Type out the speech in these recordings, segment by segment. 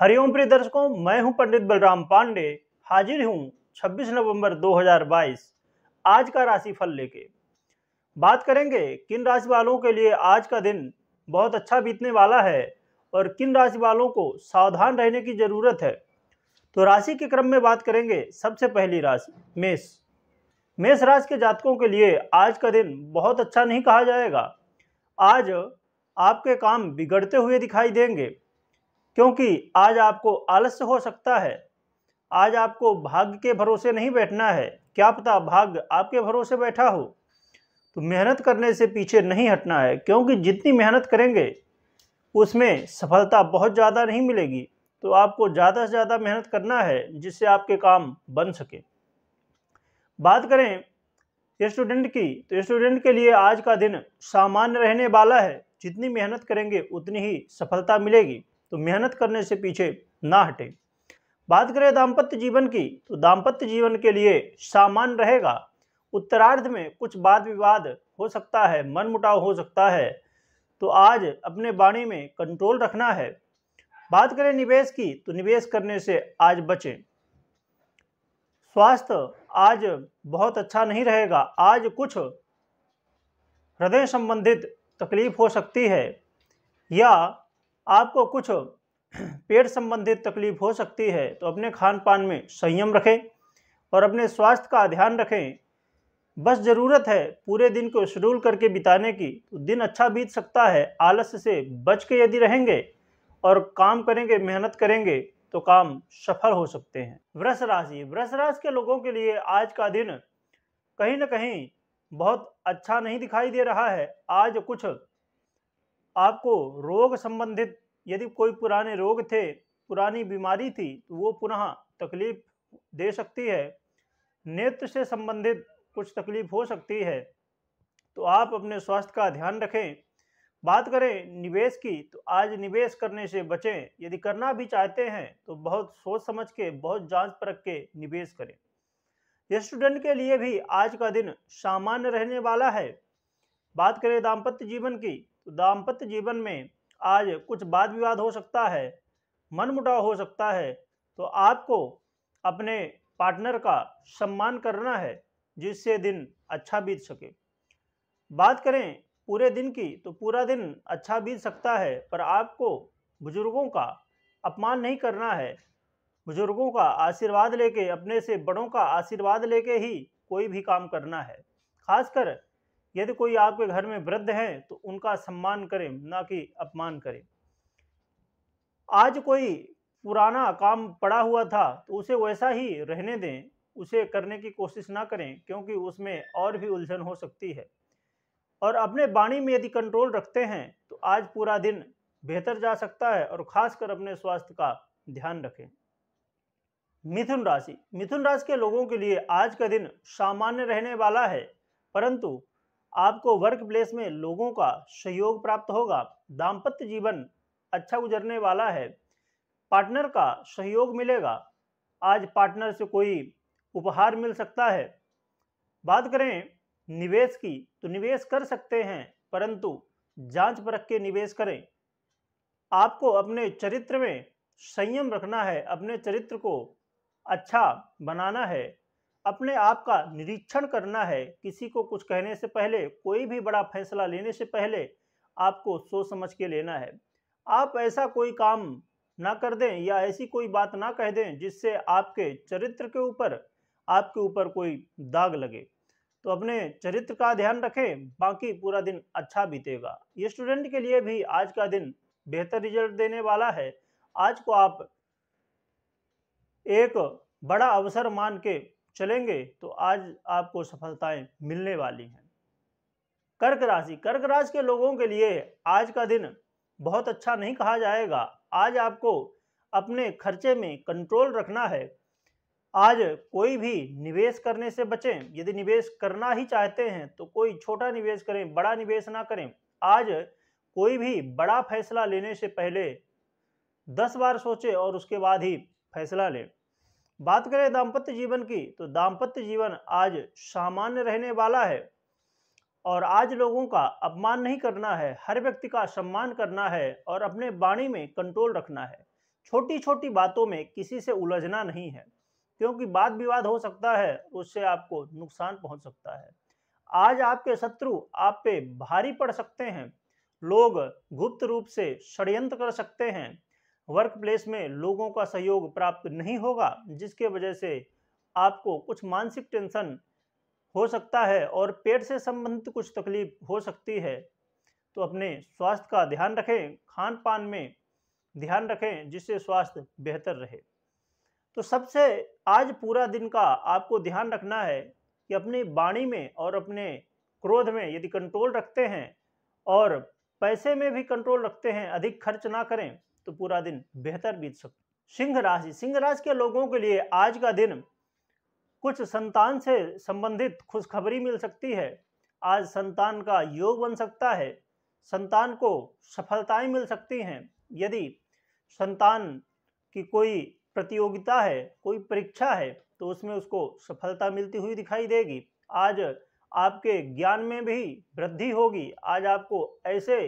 हरिओम प्रिय दर्शकों मैं हूं पंडित बलराम पांडे हाजिर हूं 26 नवंबर 2022 आज का राशिफल लेके बात करेंगे किन राशि वालों के लिए आज का दिन बहुत अच्छा बीतने वाला है और किन राशि वालों को सावधान रहने की जरूरत है तो राशि के क्रम में बात करेंगे सबसे पहली राशि मेष मेष राशि के जातकों के लिए आज का दिन बहुत अच्छा नहीं कहा जाएगा आज आपके काम बिगड़ते हुए दिखाई देंगे क्योंकि आज आपको आलस्य हो सकता है आज आपको भाग्य के भरोसे नहीं बैठना है क्या पता भाग्य आपके भरोसे बैठा हो तो मेहनत करने से पीछे नहीं हटना है क्योंकि जितनी मेहनत करेंगे उसमें सफलता बहुत ज़्यादा नहीं मिलेगी तो आपको ज़्यादा से ज़्यादा मेहनत करना है जिससे आपके काम बन सके बात करें स्टूडेंट की तो स्टूडेंट के लिए आज का दिन सामान्य रहने वाला है जितनी मेहनत करेंगे उतनी ही सफलता मिलेगी तो मेहनत करने से पीछे ना हटें बात करें दाम्पत्य जीवन की तो दाम्पत्य जीवन के लिए सामान रहेगा उत्तरार्ध में कुछ वाद विवाद हो सकता है मन मुटाव हो सकता है तो आज अपने बाणी में कंट्रोल रखना है बात करें निवेश की तो निवेश करने से आज बचें स्वास्थ्य आज बहुत अच्छा नहीं रहेगा आज कुछ हृदय संबंधित तकलीफ हो सकती है या आपको कुछ पेट संबंधित तकलीफ हो सकती है तो अपने खान पान में संयम रखें और अपने स्वास्थ्य का ध्यान रखें बस ज़रूरत है पूरे दिन को शेड्यूल करके बिताने की तो दिन अच्छा बीत सकता है आलस्य से बच के यदि रहेंगे और काम करेंगे मेहनत करेंगे तो काम सफल हो सकते हैं वृष राशि वृष राशि के लोगों के लिए आज का दिन कहीं ना कहीं बहुत अच्छा नहीं दिखाई दे रहा है आज कुछ आपको रोग संबंधित यदि कोई पुराने रोग थे पुरानी बीमारी थी तो वो पुनः तकलीफ दे सकती है नेत्र से संबंधित कुछ तकलीफ हो सकती है तो आप अपने स्वास्थ्य का ध्यान रखें बात करें निवेश की तो आज निवेश करने से बचें यदि करना भी चाहते हैं तो बहुत सोच समझ के बहुत जांच परख के निवेश करें स्टूडेंट के लिए भी आज का दिन सामान्य रहने वाला है बात करें दाम्पत्य जीवन की दाम्पत्य जीवन में आज कुछ वाद विवाद हो सकता है मनमुटाव हो सकता है तो आपको अपने पार्टनर का सम्मान करना है जिससे दिन अच्छा बीत सके बात करें पूरे दिन की तो पूरा दिन अच्छा बीत सकता है पर आपको बुजुर्गों का अपमान नहीं करना है बुजुर्गों का आशीर्वाद लेके अपने से बड़ों का आशीर्वाद लेके ही कोई भी काम करना है खासकर यदि कोई आपके घर में वृद्ध है तो उनका सम्मान करें ना कि अपमान करें आज कोई पुराना काम पड़ा हुआ था तो उसे वैसा ही रहने दें उसे करने की कोशिश ना करें क्योंकि उसमें और भी उलझन हो सकती है और अपने वाणी में यदि कंट्रोल रखते हैं तो आज पूरा दिन बेहतर जा सकता है और खासकर अपने स्वास्थ्य का ध्यान रखें मिथुन राशि मिथुन राशि के लोगों के लिए आज का दिन सामान्य रहने वाला है परंतु आपको वर्क प्लेस में लोगों का सहयोग प्राप्त होगा दाम्पत्य जीवन अच्छा गुजरने वाला है पार्टनर का सहयोग मिलेगा आज पार्टनर से कोई उपहार मिल सकता है बात करें निवेश की तो निवेश कर सकते हैं परंतु जांच परख के निवेश करें आपको अपने चरित्र में संयम रखना है अपने चरित्र को अच्छा बनाना है अपने आप का निरीक्षण करना है किसी को कुछ कहने से पहले कोई भी बड़ा फैसला लेने से पहले आपको सोच समझ के लेना है आप ऐसा कोई काम ना कर दें या ऐसी कोई बात ना कह दें जिससे आपके चरित्र के ऊपर आपके ऊपर कोई दाग लगे तो अपने चरित्र का ध्यान रखें बाकी पूरा दिन अच्छा बीतेगा ये स्टूडेंट के लिए भी आज का दिन बेहतर रिजल्ट देने वाला है आज को आप एक बड़ा अवसर मान के चलेंगे तो आज आपको सफलताएं मिलने वाली हैं कर्क राशि कर्क राशि के लोगों के लिए आज का दिन बहुत अच्छा नहीं कहा जाएगा आज आपको अपने खर्चे में कंट्रोल रखना है आज कोई भी निवेश करने से बचें यदि निवेश करना ही चाहते हैं तो कोई छोटा निवेश करें बड़ा निवेश ना करें आज कोई भी बड़ा फैसला लेने से पहले दस बार सोचें और उसके बाद ही फैसला लें बात करें दाम्पत्य जीवन की तो दाम्पत्य जीवन आज सामान्य रहने वाला है और आज लोगों का अपमान नहीं करना है हर व्यक्ति का सम्मान करना है और अपने वाणी में कंट्रोल रखना है छोटी छोटी बातों में किसी से उलझना नहीं है क्योंकि वाद विवाद हो सकता है उससे आपको नुकसान पहुंच सकता है आज आपके शत्रु आप पे भारी पड़ सकते हैं लोग गुप्त रूप से षड्यंत्र कर सकते हैं वर्क प्लेस में लोगों का सहयोग प्राप्त नहीं होगा जिसके वजह से आपको कुछ मानसिक टेंशन हो सकता है और पेट से संबंधित कुछ तकलीफ हो सकती है तो अपने स्वास्थ्य का ध्यान रखें खान पान में ध्यान रखें जिससे स्वास्थ्य बेहतर रहे तो सबसे आज पूरा दिन का आपको ध्यान रखना है कि अपनी वाणी में और अपने क्रोध में यदि कंट्रोल रखते हैं और पैसे में भी कंट्रोल रखते हैं अधिक खर्च ना करें तो पूरा दिन बेहतर बीत सकते सिंह राशि सिंह राशि के लोगों के लिए आज का दिन कुछ संतान से संबंधित खुशखबरी मिल सकती है आज संतान का योग बन सकता है संतान को सफलताएं मिल सकती हैं यदि संतान की कोई प्रतियोगिता है कोई परीक्षा है तो उसमें उसको सफलता मिलती हुई दिखाई देगी आज आपके ज्ञान में भी वृद्धि होगी आज आपको ऐसे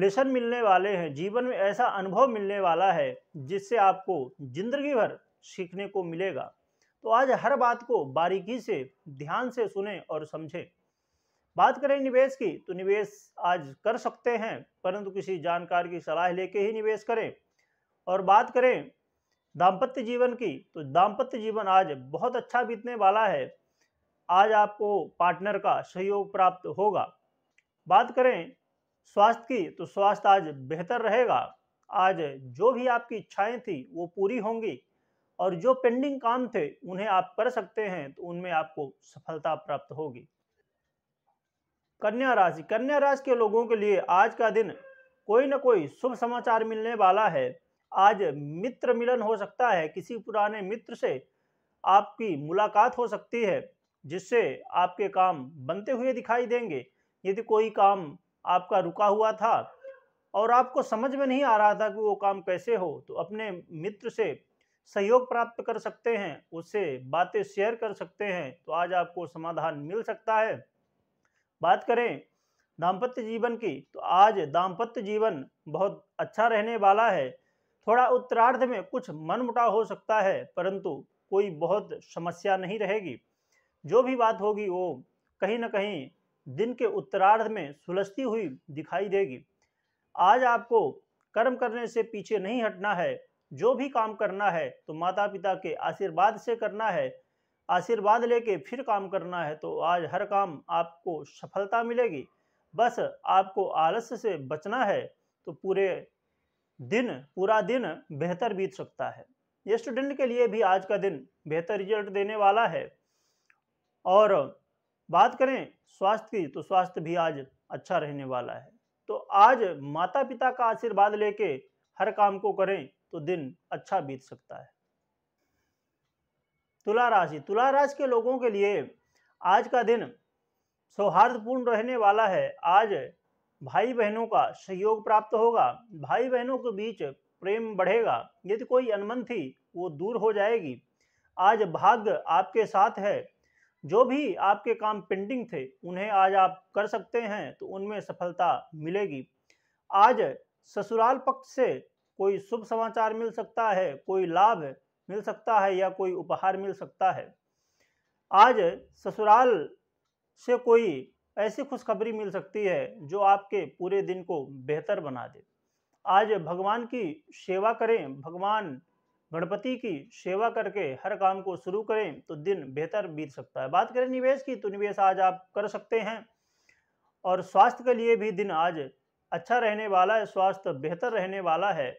लेसन मिलने वाले हैं जीवन में ऐसा अनुभव मिलने वाला है जिससे आपको जिंदगी भर सीखने को मिलेगा तो आज हर बात को बारीकी से ध्यान से सुने और समझें बात करें निवेश की तो निवेश आज कर सकते हैं परंतु किसी जानकार की सलाह लेके ही निवेश करें और बात करें दाम्पत्य जीवन की तो दाम्पत्य जीवन आज बहुत अच्छा बीतने वाला है आज आपको पार्टनर का सहयोग प्राप्त होगा बात करें स्वास्थ्य की तो स्वास्थ्य आज बेहतर रहेगा आज जो भी आपकी इच्छाएं थी वो पूरी होंगी और जो पेंडिंग काम थे उन्हें आप कर सकते हैं तो उनमें आपको सफलता प्राप्त होगी कन्या राशि कन्या राशि के लोगों के लिए आज का दिन कोई ना कोई शुभ समाचार मिलने वाला है आज मित्र मिलन हो सकता है किसी पुराने मित्र से आपकी मुलाकात हो सकती है जिससे आपके काम बनते हुए दिखाई देंगे यदि कोई काम आपका रुका हुआ था और आपको समझ में नहीं आ रहा था कि वो काम कैसे हो तो अपने मित्र से सहयोग प्राप्त कर सकते हैं उससे बातें शेयर कर सकते हैं तो आज आपको समाधान मिल सकता है बात करें दाम्पत्य जीवन की तो आज दाम्पत्य जीवन बहुत अच्छा रहने वाला है थोड़ा उत्तरार्ध में कुछ मनमुटाव हो सकता है परंतु कोई बहुत समस्या नहीं रहेगी जो भी बात होगी वो कहीं ना कहीं दिन के उत्तरार्ध में सुलझती हुई दिखाई देगी आज आपको कर्म करने से पीछे नहीं हटना है जो भी काम करना है तो माता पिता के आशीर्वाद से करना है आशीर्वाद लेके फिर काम करना है तो आज हर काम आपको सफलता मिलेगी बस आपको आलस से बचना है तो पूरे दिन पूरा दिन बेहतर बीत सकता है स्टूडेंट के लिए भी आज का दिन बेहतर रिजल्ट देने वाला है और बात करें स्वास्थ्य की तो स्वास्थ्य भी आज अच्छा रहने वाला है तो आज माता पिता का आशीर्वाद लेके हर काम को करें तो दिन अच्छा बीत सकता है तुला राशि तुला राशि के लोगों के लिए आज का दिन सौहार्दपूर्ण रहने वाला है आज भाई बहनों का सहयोग प्राप्त होगा भाई बहनों के बीच प्रेम बढ़ेगा यदि कोई अनमन थी वो दूर हो जाएगी आज भाग्य आपके साथ है जो भी आपके काम पेंडिंग थे उन्हें आज आप कर सकते हैं तो उनमें सफलता मिलेगी आज ससुराल पक्ष से कोई शुभ समाचार मिल सकता है कोई लाभ मिल सकता है या कोई उपहार मिल सकता है आज ससुराल से कोई ऐसी खुशखबरी मिल सकती है जो आपके पूरे दिन को बेहतर बना दे आज भगवान की सेवा करें भगवान गणपति की सेवा करके हर काम को शुरू करें तो दिन बेहतर बीत सकता है बात करें निवेश की तो निवेश आज आप कर सकते हैं और स्वास्थ्य के लिए भी दिन आज अच्छा रहने वाला है स्वास्थ्य बेहतर रहने वाला है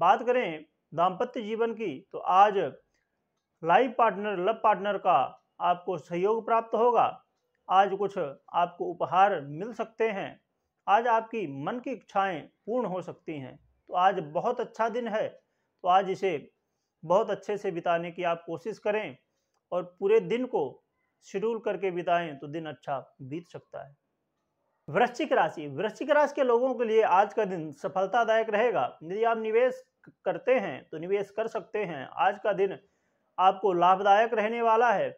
बात करें दाम्पत्य जीवन की तो आज लाइफ पार्टनर लव पार्टनर का आपको सहयोग प्राप्त होगा आज कुछ आपको उपहार मिल सकते हैं आज आपकी मन की इच्छाएं पूर्ण हो सकती हैं तो आज बहुत अच्छा दिन है तो आज इसे बहुत अच्छे से बिताने की आप कोशिश करें और पूरे दिन को शेड्यूल करके बिताएं तो दिन अच्छा बीत सकता है वृश्चिक राशि वृश्चिक राशि के लोगों के लिए आज का दिन सफलतादायक रहेगा यदि आप निवेश करते हैं तो निवेश कर सकते हैं आज का दिन आपको लाभदायक रहने वाला है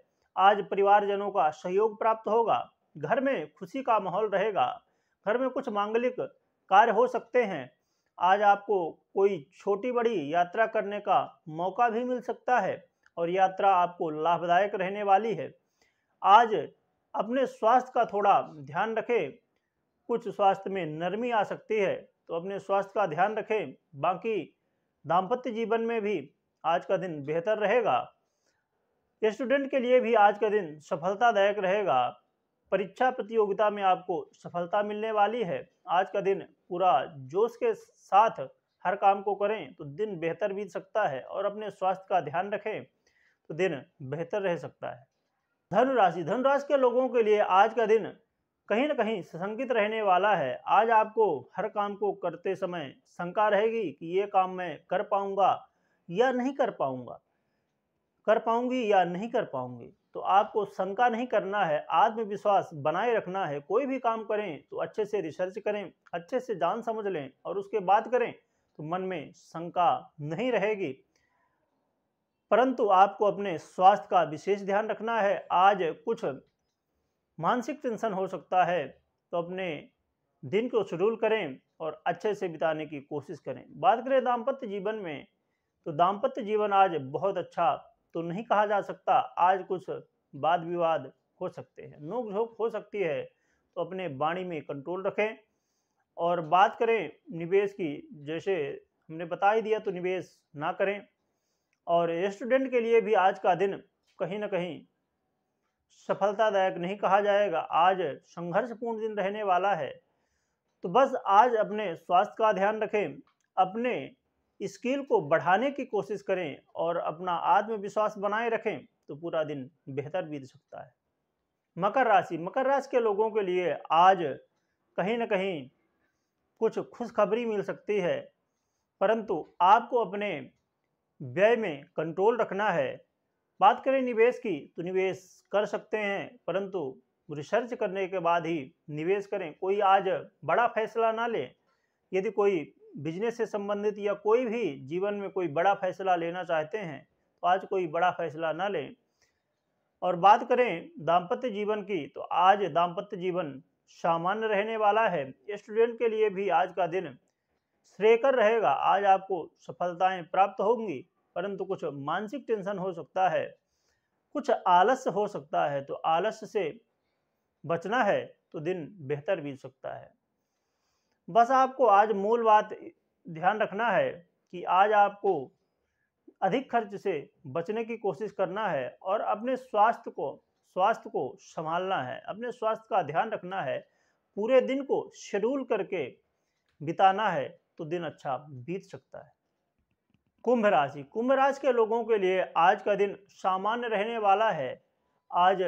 आज परिवारजनों का सहयोग प्राप्त होगा घर में खुशी का माहौल रहेगा घर में कुछ मांगलिक कार्य हो सकते हैं आज आपको कोई छोटी बड़ी यात्रा करने का मौका भी मिल सकता है और यात्रा आपको लाभदायक रहने वाली है आज अपने स्वास्थ्य का थोड़ा ध्यान रखें कुछ स्वास्थ्य में नरमी आ सकती है तो अपने स्वास्थ्य का ध्यान रखें बाकी दाम्पत्य जीवन में भी आज का दिन बेहतर रहेगा स्टूडेंट के लिए भी आज का दिन सफलतादायक रहेगा परीक्षा प्रतियोगिता में आपको सफलता मिलने वाली है आज का दिन पूरा जोश के साथ हर काम को करें तो दिन बेहतर बीत सकता है और अपने स्वास्थ्य का ध्यान रखें तो दिन बेहतर रह सकता है धन राशि धन राशि के लोगों के लिए आज का दिन कहीं ना कहीं सशंकित रहने वाला है आज आपको हर काम को करते समय शंका रहेगी कि ये काम मैं कर पाऊंगा या नहीं कर पाऊंगा कर पाऊंगी या नहीं कर पाऊंगी तो आपको शंका नहीं करना है आत्मविश्वास बनाए रखना है कोई भी काम करें तो अच्छे से रिसर्च करें अच्छे से जान समझ लें और उसके बाद करें तो मन में शंका नहीं रहेगी परंतु आपको अपने स्वास्थ्य का विशेष ध्यान रखना है आज कुछ मानसिक टेंशन हो सकता है तो अपने दिन को शेड्यूल करें और अच्छे से बिताने की कोशिश करें बात करें दाम्पत्य जीवन में तो दाम्पत्य जीवन आज बहुत अच्छा तो नहीं कहा जा सकता आज कुछ वाद विवाद हो सकते हैं नोकझोंक हो सकती है तो अपने वाणी में कंट्रोल रखें और बात करें निवेश की जैसे हमने बता ही दिया तो निवेश ना करें और स्टूडेंट के लिए भी आज का दिन कहीं ना कहीं सफलतादायक नहीं कहा जाएगा आज संघर्षपूर्ण दिन रहने वाला है तो बस आज अपने स्वास्थ्य का ध्यान रखें अपने स्किल को बढ़ाने की कोशिश करें और अपना आत्मविश्वास बनाए रखें तो पूरा दिन बेहतर बीत सकता है मकर राशि मकर राशि के लोगों के लिए आज कहीं ना कहीं कुछ खुशखबरी मिल सकती है परंतु आपको अपने व्यय में कंट्रोल रखना है बात करें निवेश की तो निवेश कर सकते हैं परंतु रिसर्च करने के बाद ही निवेश करें कोई आज बड़ा फैसला ना लें यदि कोई बिजनेस से संबंधित या कोई भी जीवन में कोई बड़ा फैसला लेना चाहते हैं तो आज कोई बड़ा फैसला ना लें और बात करें दाम्पत्य जीवन की तो आज दाम्पत्य जीवन सामान्य रहने वाला है स्टूडेंट के लिए भी आज का दिन श्रेयकर रहेगा आज आपको सफलताएं प्राप्त होंगी परंतु कुछ मानसिक टेंशन हो सकता है कुछ आलस्य हो सकता है तो आलस्य से बचना है तो दिन बेहतर बीत सकता है बस आपको आज मूल बात ध्यान रखना है कि आज आपको अधिक खर्च से बचने की कोशिश करना है और अपने स्वास्थ्य को स्वास्थ्य को संभालना है अपने स्वास्थ्य का ध्यान रखना है पूरे दिन को शेड्यूल करके बिताना है तो दिन अच्छा बीत सकता है कुंभ राशि कुंभ राशि के लोगों के लिए आज का दिन सामान्य रहने वाला है आज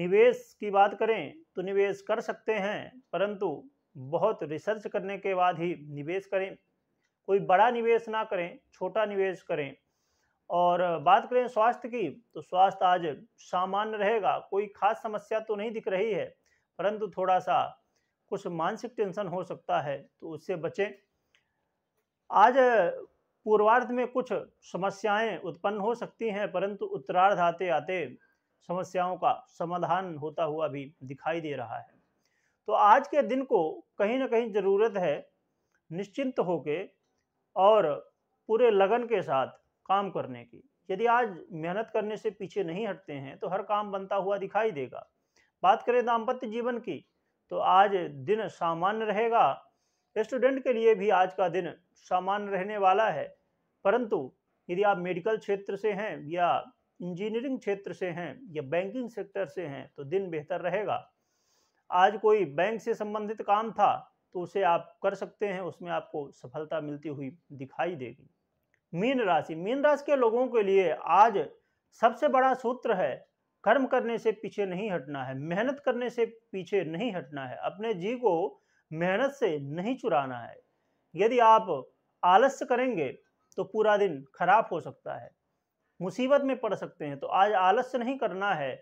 निवेश की बात करें तो निवेश कर सकते हैं परंतु बहुत रिसर्च करने के बाद ही निवेश करें कोई बड़ा निवेश ना करें छोटा निवेश करें और बात करें स्वास्थ्य की तो स्वास्थ्य आज सामान्य रहेगा कोई खास समस्या तो नहीं दिख रही है परंतु थोड़ा सा कुछ मानसिक टेंशन हो सकता है तो उससे बचें आज पूर्वार्ध में कुछ समस्याएं उत्पन्न हो सकती हैं परंतु उत्तरार्ध आते आते समस्याओं का समाधान होता हुआ भी दिखाई दे रहा है तो आज के दिन को कहीं ना कहीं ज़रूरत है निश्चिंत होके और पूरे लगन के साथ काम करने की यदि आज मेहनत करने से पीछे नहीं हटते हैं तो हर काम बनता हुआ दिखाई देगा बात करें दाम्पत्य जीवन की तो आज दिन सामान्य रहेगा स्टूडेंट के लिए भी आज का दिन सामान्य रहने वाला है परंतु यदि आप मेडिकल क्षेत्र से हैं या इंजीनियरिंग क्षेत्र से हैं या बैंकिंग सेक्टर से हैं तो दिन बेहतर रहेगा आज कोई बैंक से संबंधित काम था तो उसे आप कर सकते हैं उसमें आपको सफलता मिलती हुई दिखाई देगी मीन राशि मीन राशि के लोगों के लिए आज सबसे बड़ा सूत्र है कर्म करने से पीछे नहीं हटना है मेहनत करने से पीछे नहीं हटना है अपने जी को मेहनत से नहीं चुराना है यदि आप आलस्य करेंगे तो पूरा दिन खराब हो सकता है मुसीबत में पड़ सकते हैं तो आज आलस्य नहीं करना है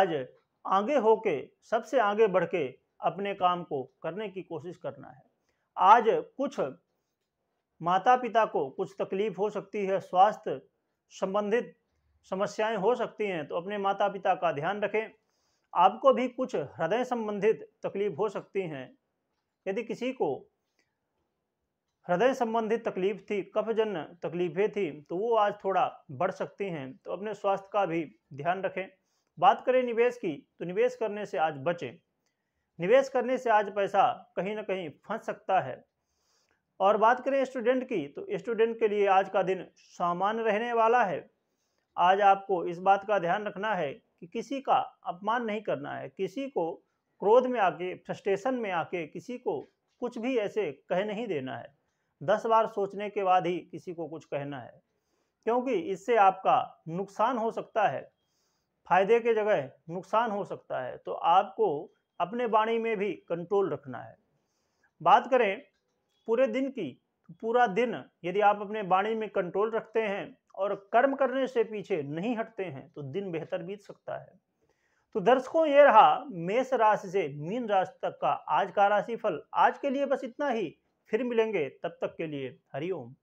आज आगे होके सबसे आगे बढ़ के अपने काम को करने की कोशिश करना है आज कुछ माता पिता को कुछ तकलीफ हो सकती है स्वास्थ्य संबंधित समस्याएं हो सकती हैं तो अपने माता पिता का ध्यान रखें आपको भी कुछ हृदय संबंधित तकलीफ हो सकती हैं यदि किसी को हृदय संबंधित तकलीफ थी कफजन तकलीफें थी तो वो आज थोड़ा बढ़ सकती हैं तो अपने स्वास्थ्य का भी ध्यान रखें बात करें निवेश की तो निवेश करने से आज बचें निवेश करने से आज पैसा कहीं ना कहीं फंस सकता है और बात करें स्टूडेंट की तो स्टूडेंट के लिए आज का दिन सामान्य रहने वाला है आज आपको इस बात का ध्यान रखना है कि किसी का अपमान नहीं करना है किसी को क्रोध में आके फ्रस्ट्रेशन में आके किसी को कुछ भी ऐसे कह नहीं देना है दस बार सोचने के बाद ही किसी को कुछ कहना है क्योंकि इससे आपका नुकसान हो सकता है फायदे के जगह नुकसान हो सकता है तो आपको अपने वाणी में भी कंट्रोल रखना है बात करें पूरे दिन की तो पूरा दिन यदि आप अपने वाणी में कंट्रोल रखते हैं और कर्म करने से पीछे नहीं हटते हैं तो दिन बेहतर बीत सकता है तो दर्शकों ये रहा मेष राशि से मीन राशि तक का आज का राशिफल आज के लिए बस इतना ही फिर मिलेंगे तब तक के लिए हरिओम